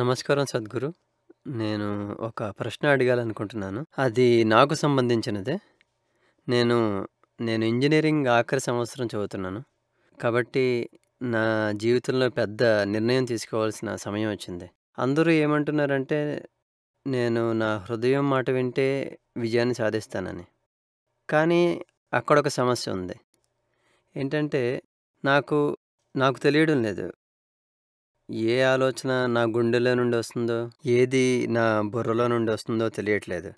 నమస్కారం సద్గురు నేను ఒక ప్రశ్న అడగాలనుకుంటున్నాను అది నాకు సంబంధించినదే నేను నేను ఇంజనీరింగ్ ఆఖరి సంవత్సరం చదువుతున్నాను కాబట్టి నా జీవితంలో పెద్ద నిర్ణయం తీసుకోవాల్సిన సమయం వచ్చింది అందరూ ఏమంటున్నారంటే నేను నా హృదయం మాట వింటే విజయాన్ని సాధిస్తానని కానీ అక్కడ ఒక సమస్య ఉంది ఏంటంటే నాకు నాకు తెలియడం లేదు ఏ ఆలోచన నా గుండెలో నుండి వస్తుందో ఏది నా బుర్రలో నుండి వస్తుందో తెలియట్లేదు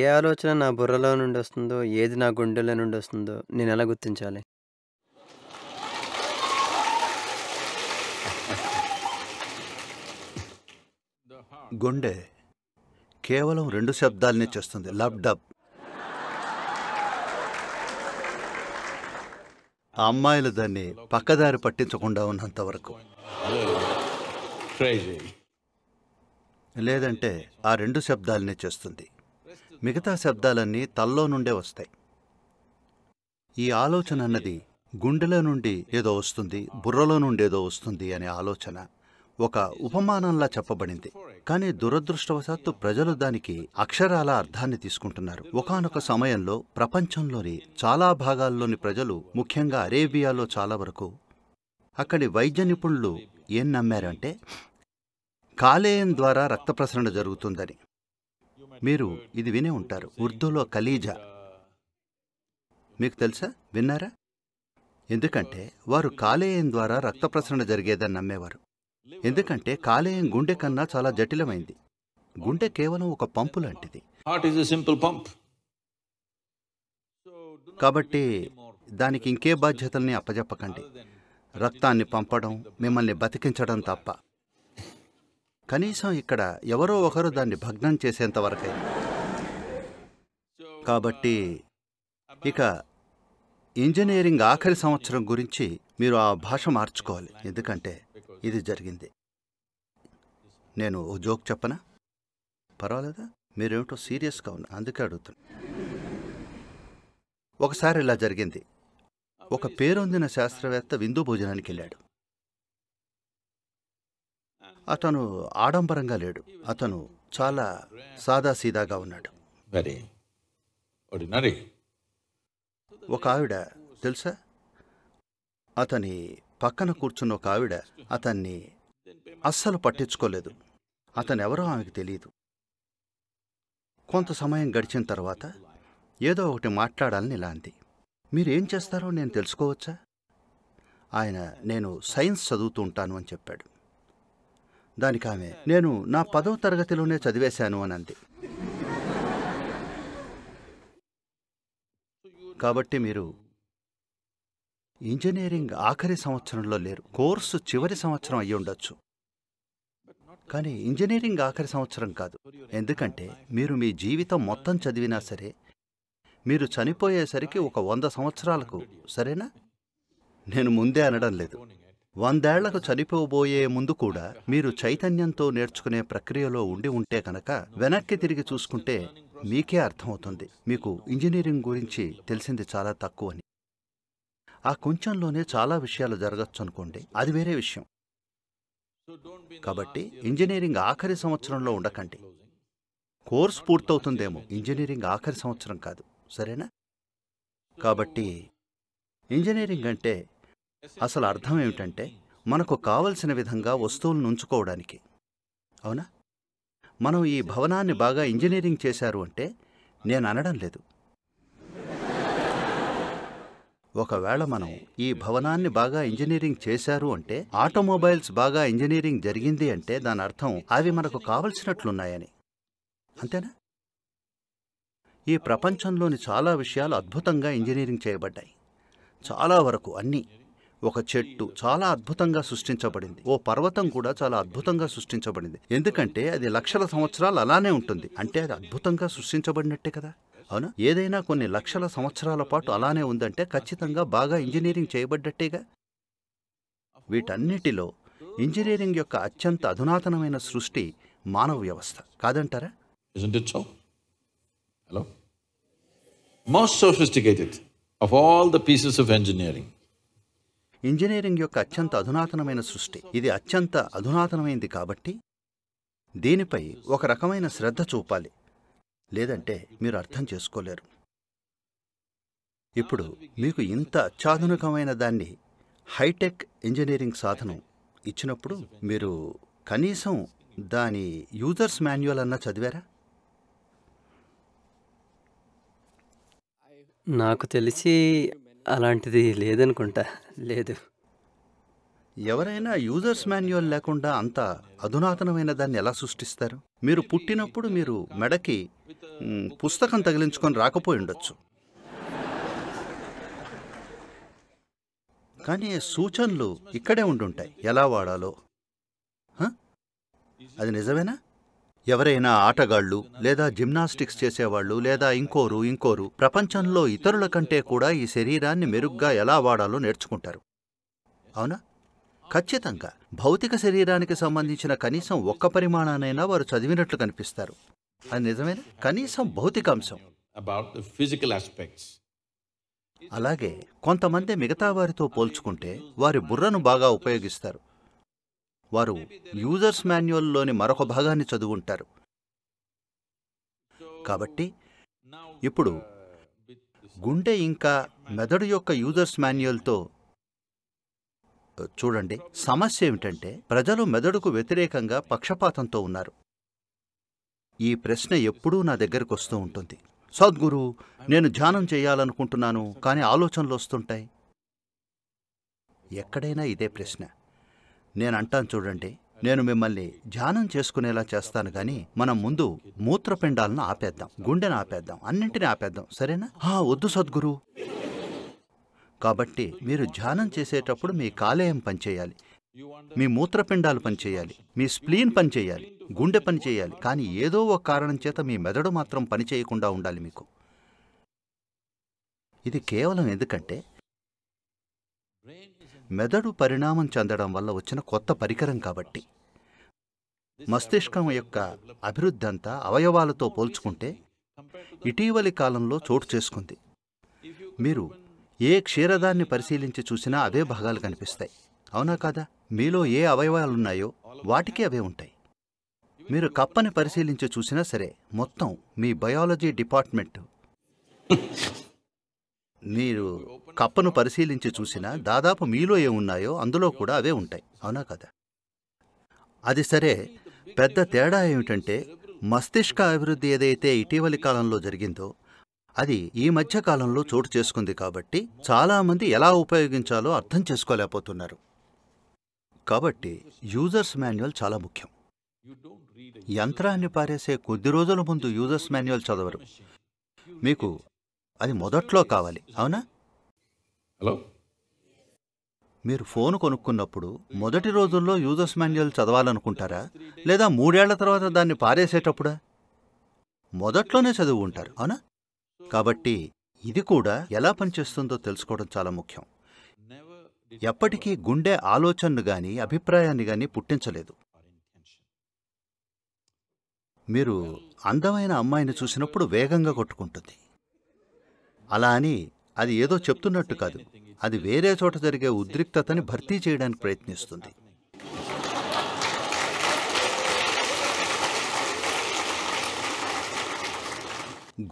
ఏ ఆలోచన నా బుర్రలో నుండి వస్తుందో ఏది నా గుండెలో నుండి వస్తుందో నేను ఎలా గుర్తించాలి గుండె కేవలం రెండు శబ్దాలనే చేస్తుంది లబ్ డబ్ ఆ అమ్మాయిలు దాన్ని పక్కదారి పట్టించకుండా ఉన్నంత వరకు లేదంటే ఆ రెండు శబ్దాలనే చేస్తుంది మిగతా శబ్దాలన్నీ తల్లో నుండే వస్తాయి ఈ ఆలోచన అన్నది గుండెలో నుండి ఏదో వస్తుంది బుర్రలో నుండి ఏదో వస్తుంది అనే ఆలోచన ఒక ఉపమానంలా చెప్పబడింది కానీ దురదృష్టవశాత్తు ప్రజలు దానికి అక్షరాల అర్థాన్ని తీసుకుంటున్నారు ఒకనొక సమయంలో ప్రపంచంలోని చాలా భాగాల్లోని ప్రజలు ముఖ్యంగా అరేబియాలో చాలా వరకు అక్కడి వైద్య నిపుణులు ఏం నమ్మారంటే కాలేయం ద్వారా రక్త ప్రసరణ జరుగుతుందని మీరు ఇది వినే ఉంటారు ఉర్దూలో కలీజా మీకు తెలుసా విన్నారా ఎందుకంటే వారు కాలేయం ద్వారా రక్త ప్రసరణ జరిగేదని నమ్మేవారు ఎందుకంటే కాలేయం గుండె కన్నా చాలా జటిలమైంది గుండె కేవలం ఒక పంపు లాంటిది కాబట్టి దానికి ఇంకే బాధ్యతల్ని అప్పజెప్పకండి రక్తాన్ని పంపడం మిమ్మల్ని బతికించడం తప్ప కనీసం ఇక్కడ ఎవరో ఒకరు దాన్ని భగ్నం చేసేంత వరకే uh, కాబట్టి ఇక ఇంజనీరింగ్ ఆఖరి సంవత్సరం గురించి మీరు ఆ భాష మార్చుకోవాలి ఎందుకంటే ఇది జరిగింది నేను ఓ జోక్ చెప్పనా పర్వాలేదా మీరేమిటో సీరియస్గా ఉన్నా అందుకే అడుగుతున్నా ఒకసారి ఇలా జరిగింది ఒక పేరొందిన శాస్త్రవేత్త విందు భోజనానికి వెళ్ళాడు అతను ఆడంబరంగా లేడు అతను చాలా సాదాసీదాగా ఉన్నాడు ఒక ఆవిడ తెలుసా అతని పక్కన కూర్చున్న ఒక ఆవిడ అతన్ని అస్సలు పట్టించుకోలేదు అతనెవరో ఆమెకు తెలియదు కొంత సమయం గడిచిన తర్వాత ఏదో ఒకటి మాట్లాడాలని ఇలా అంది మీరేం చేస్తారో నేను తెలుసుకోవచ్చా ఆయన నేను సైన్స్ చదువుతూ ఉంటాను అని చెప్పాడు దానికి ఆమె నేను నా పదవ తరగతిలోనే చదివేశాను అని అంది కాబట్టి మీరు ఇంజనీరింగ్ ఆఖరి సంవత్సరంలో లేరు కోర్సు చివరి సంవత్సరం అయ్యి ఉండొచ్చు కానీ ఇంజనీరింగ్ ఆఖరి సంవత్సరం కాదు ఎందుకంటే మీరు మీ జీవితం మొత్తం చదివినా సరే మీరు చనిపోయేసరికి ఒక వంద సంవత్సరాలకు సరేనా నేను ముందే అనడం లేదు వందేళ్లకు చనిపోబోయే ముందు కూడా మీరు చైతన్యంతో నేర్చుకునే ప్రక్రియలో ఉండి ఉంటే కనుక వెనక్కి తిరిగి చూసుకుంటే మీకే అర్థమవుతుంది మీకు ఇంజనీరింగ్ గురించి తెలిసింది చాలా తక్కువని ఆ కొంచెంలోనే చాలా విషయాలు జరగచ్చు అనుకోండి అది వేరే విషయం కాబట్టి ఇంజనీరింగ్ ఆఖరి సంవత్సరంలో ఉండకండి కోర్స్ పూర్తవుతుందేమో ఇంజనీరింగ్ ఆఖరి సంవత్సరం కాదు సరేనా కాబట్టి ఇంజనీరింగ్ అంటే అసలు అర్థం ఏమిటంటే మనకు కావలసిన విధంగా వస్తువులను ఉంచుకోవడానికి అవునా మనం ఈ భవనాన్ని బాగా ఇంజనీరింగ్ చేశారు అంటే నేను అనడం లేదు ఒకవేళ మనం ఈ భవనాన్ని బాగా ఇంజనీరింగ్ చేశారు అంటే ఆటోమొబైల్స్ బాగా ఇంజనీరింగ్ జరిగింది అంటే దాని అర్థం అవి మనకు కావలసినట్లున్నాయని అంతేనా ఈ ప్రపంచంలోని చాలా విషయాలు అద్భుతంగా ఇంజనీరింగ్ చేయబడ్డాయి చాలా వరకు అన్నీ ఒక చెట్టు చాలా అద్భుతంగా సృష్టించబడింది ఓ పర్వతం కూడా చాలా అద్భుతంగా సృష్టించబడింది ఎందుకంటే అది లక్షల సంవత్సరాలు అలానే ఉంటుంది అంటే అది అద్భుతంగా సృష్టించబడినట్టే కదా అవునా ఏదైనా కొన్ని లక్షల సంవత్సరాల పాటు అలానే ఉందంటే ఖచ్చితంగా బాగా ఇంజనీరింగ్ చేయబడ్డట్టేగా వీటన్నిటిలో ఇంజనీరింగ్ యొక్క అత్యంత అధునాతనమైన సృష్టి మానవ వ్యవస్థ కాదంటారా hello most of all the pieces of engineering engineering యొక్క అత్యంత అధునాతనమైన సృష్టి ఇది అత్యంత అధునాతనమైంది కాబట్టి దీనిపై ఒక రకమైన శ్రద్ధ చూపాలి లేదంటే మీరు అర్థం చేసుకోలేరు ఇప్పుడు మీకు ఇంత అత్యాధునికమైన దాన్ని హైటెక్ ఇంజనీరింగ్ సాధనం ఇచ్చినప్పుడు మీరు కనీసం దాని యూజర్స్ మాన్యువల్ అన్నా చదివారా నాకు తెలిసి అలాంటిది లేదనుకుంటా లేదు ఎవరైనా యూజర్స్ మాన్యువల్ లేకుండా అంత అధునాతనమైన దాన్ని ఎలా సృష్టిస్తారు మీరు పుట్టినప్పుడు మీరు మెడకి పుస్తకం తగిలించుకొని రాకపోయి ఉండొచ్చు కానీ సూచనలు ఇక్కడే ఉండుంటాయి ఎలా వాడాలో అది నిజమేనా ఎవరైనా ఆటగాళ్లు లేదా జిమ్నాస్టిక్స్ చేసేవాళ్ళు లేదా ఇంకోరు ఇంకోరు ప్రపంచంలో ఇతరుల కంటే కూడా ఈ శరీరాన్ని మెరుగ్గా ఎలా వాడాలో నేర్చుకుంటారు అవునా ఖచ్చితంగా భౌతిక శరీరానికి సంబంధించిన కనీసం ఒక్క పరిమాణానైనా వారు చదివినట్లు కనిపిస్తారు అది నిజమేనా కనీసం భౌతిక అంశం అలాగే కొంతమంది మిగతా వారితో పోల్చుకుంటే వారి బుర్రను బాగా ఉపయోగిస్తారు వారు యూజర్స్ మాన్యువల్లోని మరొక భాగాన్ని చదువుంటారు కాబట్టి ఇప్పుడు గుండె ఇంకా మెదడు యొక్క యూజర్స్ మాన్యువల్తో చూడండి సమస్య ఏమిటంటే ప్రజలు మెదడుకు వ్యతిరేకంగా పక్షపాతంతో ఉన్నారు ఈ ప్రశ్న ఎప్పుడూ నా దగ్గరకు వస్తూ ఉంటుంది సద్గురు నేను ధ్యానం చేయాలనుకుంటున్నాను కానీ ఆలోచనలు వస్తుంటాయి ఎక్కడైనా ఇదే ప్రశ్న నేను అంటాను చూడండి నేను మిమ్మల్ని ధ్యానం చేసుకునేలా చేస్తాను కానీ మనం ముందు మూత్రపిండాలను ఆపేద్దాం గుండెను ఆపేద్దాం అన్నింటినీ ఆపేద్దాం సరేనా వద్దు సద్గురు కాబట్టి మీరు ధ్యానం చేసేటప్పుడు మీ కాలేయం పనిచేయాలి మీ మూత్రపిండాలు పనిచేయాలి మీ స్ప్లీన్ పనిచేయాలి గుండె పనిచేయాలి కానీ ఏదో ఒక కారణం చేత మీ మెదడు మాత్రం పనిచేయకుండా ఉండాలి మీకు ఇది కేవలం ఎందుకంటే మెదడు పరిణామం చెందడం వల్ల వచ్చిన కొత్త పరికరం కాబట్టి మస్తిష్కం యొక్క అభివృద్ధి అంతా అవయవాలతో పోల్చుకుంటే ఇటీవలి కాలంలో చోటు చేసుకుంది మీరు ఏ క్షీరదాన్ని పరిశీలించి చూసినా అవే భాగాలు కనిపిస్తాయి అవునా కాదా మీలో ఏ అవయవాలున్నాయో వాటికి అవే ఉంటాయి మీరు కప్పని పరిశీలించి చూసినా సరే మొత్తం మీ బయాలజీ డిపార్ట్మెంట్ మీరు కప్పను పరిశీలించి చూసినా దాదాపు మీలో ఏమున్నాయో అందులో కూడా అవే ఉంటాయి అవునా కదా అది సరే పెద్ద తేడా ఏమిటంటే మస్తిష్క అభివృద్ధి ఏదైతే ఇటీవలి కాలంలో జరిగిందో అది ఈ మధ్య కాలంలో చోటు చేసుకుంది కాబట్టి చాలామంది ఎలా ఉపయోగించాలో అర్థం చేసుకోలేకపోతున్నారు కాబట్టి యూజర్స్ మాన్యువల్ చాలా ముఖ్యం యంత్రాన్ని పారేసే కొద్ది రోజుల ముందు యూజర్స్ మాన్యువల్ చదవరు మీకు అది మొదట్లో కావాలి అవునా హలో మీరు ఫోన్ కొనుక్కున్నప్పుడు మొదటి రోజుల్లో యూజర్స్ మాన్యువల్ చదవాలనుకుంటారా లేదా మూడేళ్ల తర్వాత దాన్ని పారేసేటప్పుడా మొదట్లోనే చదువు ఉంటారు అవునా కాబట్టి ఇది కూడా ఎలా పనిచేస్తుందో తెలుసుకోవడం చాలా ముఖ్యం ఎప్పటికీ గుండె ఆలోచనను గాని అభిప్రాయాన్ని గాని పుట్టించలేదు మీరు అందమైన అమ్మాయిని చూసినప్పుడు వేగంగా కొట్టుకుంటుంది అలా అని అది ఏదో చెప్తున్నట్టు కాదు అది వేరే చోట జరిగే ఉద్రిక్తతని భర్తీ చేయడానికి ప్రయత్నిస్తుంది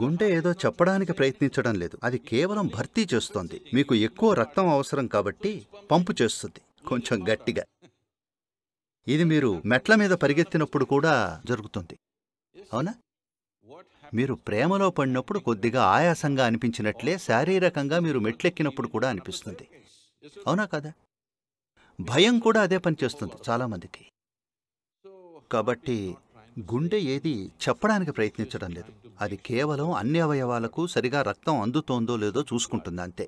గుండె ఏదో చెప్పడానికి ప్రయత్నించడం లేదు అది కేవలం భర్తీ చేస్తోంది మీకు ఎక్కువ రక్తం అవసరం కాబట్టి పంపు చేస్తుంది కొంచెం గట్టిగా ఇది మీరు మెట్ల మీద పరిగెత్తినప్పుడు కూడా జరుగుతుంది అవునా మీరు ప్రేమలో పడినప్పుడు కొద్దిగా ఆయాసంగా అనిపించినట్లే శారీరకంగా మీరు మెట్లెక్కినప్పుడు కూడా అనిపిస్తుంది అవునా కదా భయం కూడా అదే పనిచేస్తుంది చాలామందికి కాబట్టి గుండె ఏది చెప్పడానికి ప్రయత్నించడం లేదు అది కేవలం అన్ని అవయవాలకు సరిగా రక్తం అందుతోందో లేదో చూసుకుంటుంది అంతే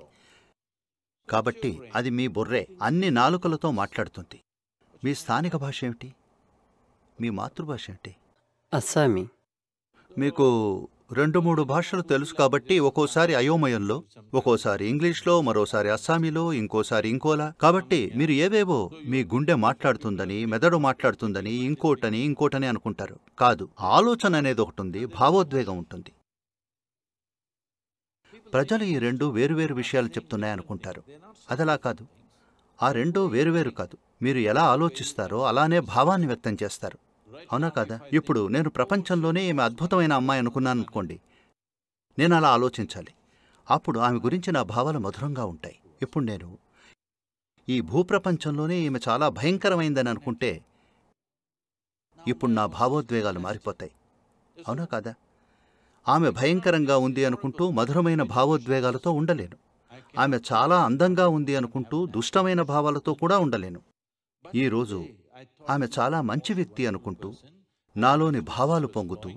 కాబట్టి అది మీ బుర్రే అన్ని నాలుకలతో మాట్లాడుతుంది మీ స్థానిక భాష ఏమిటి మీ మాతృభాష ఏమిటి అస్సామీ మీకు రెండు మూడు భాషలు తెలుసు కాబట్టి ఒక్కోసారి అయోమయంలో ఒక్కోసారి ఇంగ్లీష్లో మరోసారి అస్సామీలో ఇంకోసారి ఇంకోలా కాబట్టి మీరు ఏవేవో మీ గుండె మాట్లాడుతుందని మెదడు మాట్లాడుతుందని ఇంకోటని ఇంకోటని అనుకుంటారు కాదు ఆలోచన అనేది ఒకటి ఉంది భావోద్వేగం ఉంటుంది ప్రజలు ఈ రెండు వేరువేరు విషయాలు చెప్తున్నాయనుకుంటారు అదలా కాదు ఆ రెండు వేరువేరు కాదు మీరు ఎలా ఆలోచిస్తారో అలానే భావాన్ని వ్యక్తం చేస్తారు అవునా కాదా ఇప్పుడు నేను ప్రపంచంలోనే ఈమె అద్భుతమైన అమ్మాయి అనుకున్నాను అనుకోండి నేను అలా ఆలోచించాలి అప్పుడు ఆమె గురించి నా భావాలు మధురంగా ఉంటాయి ఇప్పుడు నేను ఈ భూప్రపంచంలోనే ఈమె చాలా భయంకరమైందని అనుకుంటే ఇప్పుడు నా భావోద్వేగాలు మారిపోతాయి అవునా కాదా ఆమె భయంకరంగా ఉంది అనుకుంటూ మధురమైన భావోద్వేగాలతో ఉండలేను ఆమె చాలా అందంగా ఉంది అనుకుంటూ దుష్టమైన భావాలతో కూడా ఉండలేను ఈరోజు ఆమె చాలా మంచి వ్యక్తి అనుకుంటూ నాలోని భావాలు పొంగుతూ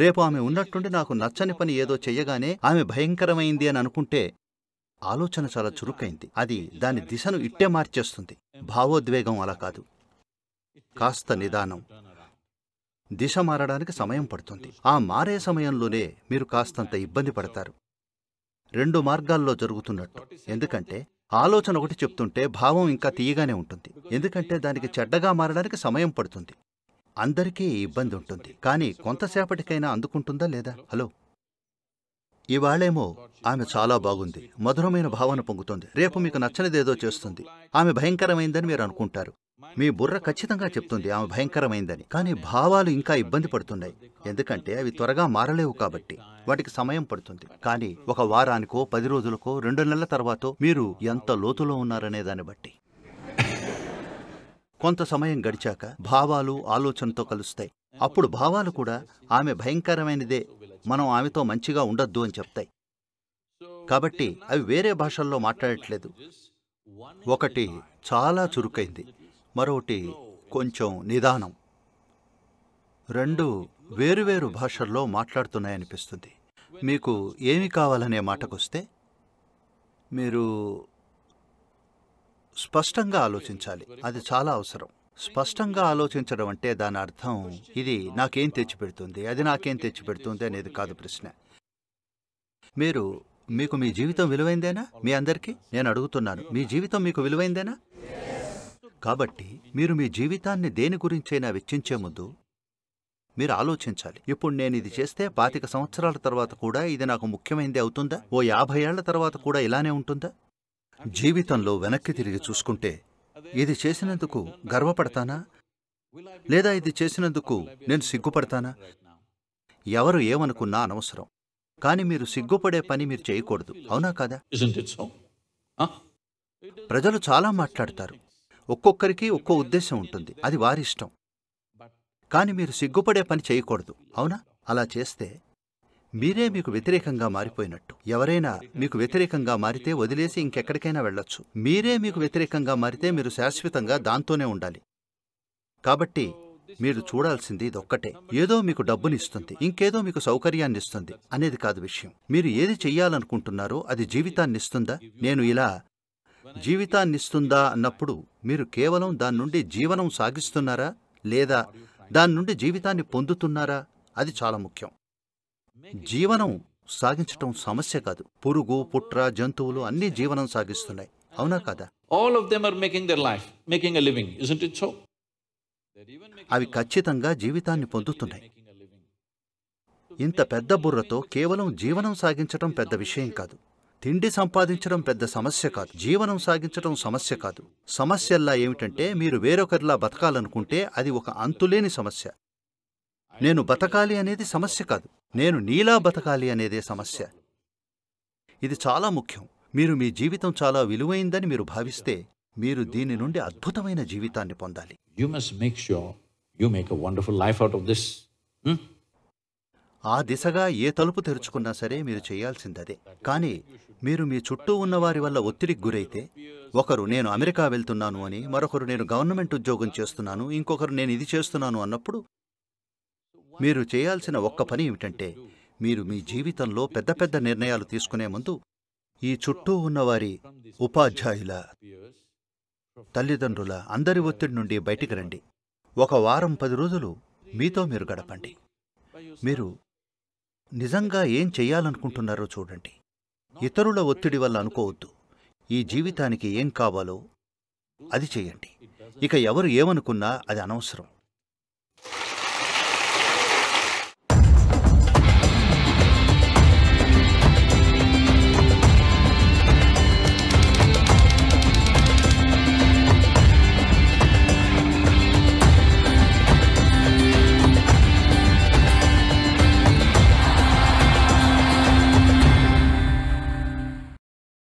రేపు ఆమె ఉన్నట్టుండి నాకు నచ్చని పని ఏదో చెయ్యగానే ఆమె భయంకరమైంది అని అనుకుంటే ఆలోచన చాలా చురుకైంది అది దాని దిశను ఇట్టే మార్చేస్తుంది భావోద్వేగం అలా కాదు కాస్త నిదానం దిశ మారడానికి సమయం పడుతుంది ఆ మారే సమయంలోనే మీరు కాస్తంత ఇబ్బంది పడతారు రెండు మార్గాల్లో జరుగుతున్నట్టు ఎందుకంటే ఆలోచన ఒకటి చెప్తుంటే భావం ఇంకా తీయగానే ఉంటుంది ఎందుకంటే దానికి చెడ్డగా మారడానికి సమయం పడుతుంది అందరికీ ఇబ్బంది ఉంటుంది కానీ కొంతసేపటికైనా అందుకుంటుందా లేదా హలో ఇవాళేమో ఆమె చాలా బాగుంది మధురమైన భావన పొంగుతోంది రేపు మీకు నచ్చనిదేదో చేస్తుంది ఆమె భయంకరమైందని మీరు అనుకుంటారు మీ బుర్ర ఖచ్చితంగా చెప్తుంది ఆమె భయంకరమైందని కానీ భావాలు ఇంకా ఇబ్బంది పడుతున్నాయి ఎందుకంటే అవి త్వరగా మారలేవు కాబట్టి వాటికి సమయం పడుతుంది కానీ ఒక వారానికో పది రోజులకో రెండు నెలల తర్వాత మీరు ఎంత లోతులో ఉన్నారనే దాన్ని బట్టి కొంత సమయం గడిచాక భావాలు ఆలోచనతో కలుస్తాయి అప్పుడు భావాలు కూడా ఆమె భయంకరమైనదే మనం ఆమెతో మంచిగా ఉండొద్దు అని చెప్తాయి కాబట్టి అవి వేరే భాషల్లో మాట్లాడట్లేదు ఒకటి చాలా చురుకైంది మరొకటి కొంచెం నిదానం రెండు వేరువేరు భాషల్లో మాట్లాడుతున్నాయనిపిస్తుంది మీకు ఏమి కావాలనే మాటకొస్తే మీరు స్పష్టంగా ఆలోచించాలి అది చాలా అవసరం స్పష్టంగా ఆలోచించడం అంటే దాని అర్థం ఇది నాకేం తెచ్చిపెడుతుంది అది నాకేం తెచ్చిపెడుతుంది అనేది కాదు ప్రశ్న మీరు మీకు మీ జీవితం విలువైందేనా మీ అందరికీ నేను అడుగుతున్నాను మీ జీవితం మీకు విలువైందేనా కాబట్టి మీరు మీ జీవితాన్ని దేని గురించైనా వెచ్చించే ముందు మీరు ఆలోచించాలి ఇప్పుడు నేను ఇది చేస్తే పాతిక సంవత్సరాల తర్వాత కూడా ఇది నాకు ముఖ్యమైనది అవుతుందా ఓ యాభై ఏళ్ల తర్వాత కూడా ఇలానే ఉంటుందా జీవితంలో వెనక్కి తిరిగి చూసుకుంటే ఇది చేసినందుకు గర్వపడతానా లేదా ఇది చేసినందుకు నేను సిగ్గుపడతానా ఎవరు ఏమనుకున్నా అనవసరం కానీ మీరు సిగ్గుపడే పని మీరు చేయకూడదు అవునా కాదా ప్రజలు చాలా మాట్లాడతారు ఒక్కొక్కరికి ఒక్కో ఉద్దేశం ఉంటుంది అది వారి ఇష్టం కానీ మీరు సిగ్గుపడే పని చేయకూడదు అవునా అలా చేస్తే మీరే మీకు వ్యతిరేకంగా మారిపోయినట్టు ఎవరైనా మీకు వ్యతిరేకంగా మారితే వదిలేసి ఇంకెక్కడికైనా వెళ్ళొచ్చు మీరే మీకు వ్యతిరేకంగా మారితే మీరు శాశ్వతంగా దాంతోనే ఉండాలి కాబట్టి మీరు చూడాల్సింది ఇదొక్కటే ఏదో మీకు డబ్బునిస్తుంది ఇంకేదో మీకు సౌకర్యాన్ని ఇస్తుంది అనేది కాదు విషయం మీరు ఏది చెయ్యాలనుకుంటున్నారో అది జీవితాన్ని ఇస్తుందా నేను ఇలా జీవితాన్నిస్తుందా అన్నప్పుడు మీరు కేవలం దాని నుండి జీవనం సాగిస్తున్నారా లేదా దాని నుండి జీవితాన్ని పొందుతున్నారా అది చాలా ముఖ్యం జీవనం సాగించటం సమస్య కాదు పురుగు పుట్ర జంతువులు అన్ని జీవనం సాగిస్తున్నాయి అవునా కాదా మేకింగ్ అవి ఖచ్చితంగా జీవితాన్ని పొందుతున్నాయి ఇంత పెద్ద బుర్రతో కేవలం జీవనం సాగించటం పెద్ద విషయం కాదు తిండి సంపాదించడం పెద్ద సమస్య కాదు జీవనం సాగించడం సమస్య కాదు సమస్యల్లా ఏమిటంటే మీరు వేరొకరిలా బతకాలనుకుంటే అది ఒక అంతులేని సమస్య నేను బతకాలి అనేది సమస్య కాదు నేను నీలా బతకాలి అనేదే సమస్య ఇది చాలా ముఖ్యం మీరు మీ జీవితం చాలా విలువైందని మీరు భావిస్తే మీరు దీని నుండి అద్భుతమైన జీవితాన్ని పొందాలి you must make sure you make a wonderful life out of this ఆ దిశగా ఏ తలుపు తెరుచుకున్నా సరే మీరు చేయాల్సిందదే కానీ మీరు మీ చుట్టూ ఉన్నవారి వల్ల ఒత్తిడికి గురైతే ఒకరు నేను అమెరికా వెళ్తున్నాను అని మరొకరు నేను గవర్నమెంట్ ఉద్యోగం చేస్తున్నాను ఇంకొకరు నేను ఇది చేస్తున్నాను అన్నప్పుడు మీరు చేయాల్సిన ఒక్క పని ఏమిటంటే మీరు మీ జీవితంలో పెద్ద పెద్ద నిర్ణయాలు తీసుకునే ముందు ఈ చుట్టూ ఉన్నవారి ఉపాధ్యాయుల తల్లిదండ్రుల అందరి ఒత్తిడి నుండి బయటికి రండి ఒక వారం పది రోజులు మీతో మీరు గడపండి మీరు నిజంగా ఏం చెయ్యాలనుకుంటున్నారో చూడండి ఇతరుల ఒత్తిడి వల్ల అనుకోవద్దు ఈ జీవితానికి ఏం కావాలో అది చేయండి ఇక ఎవరు ఏమనుకున్నా అది అనవసరం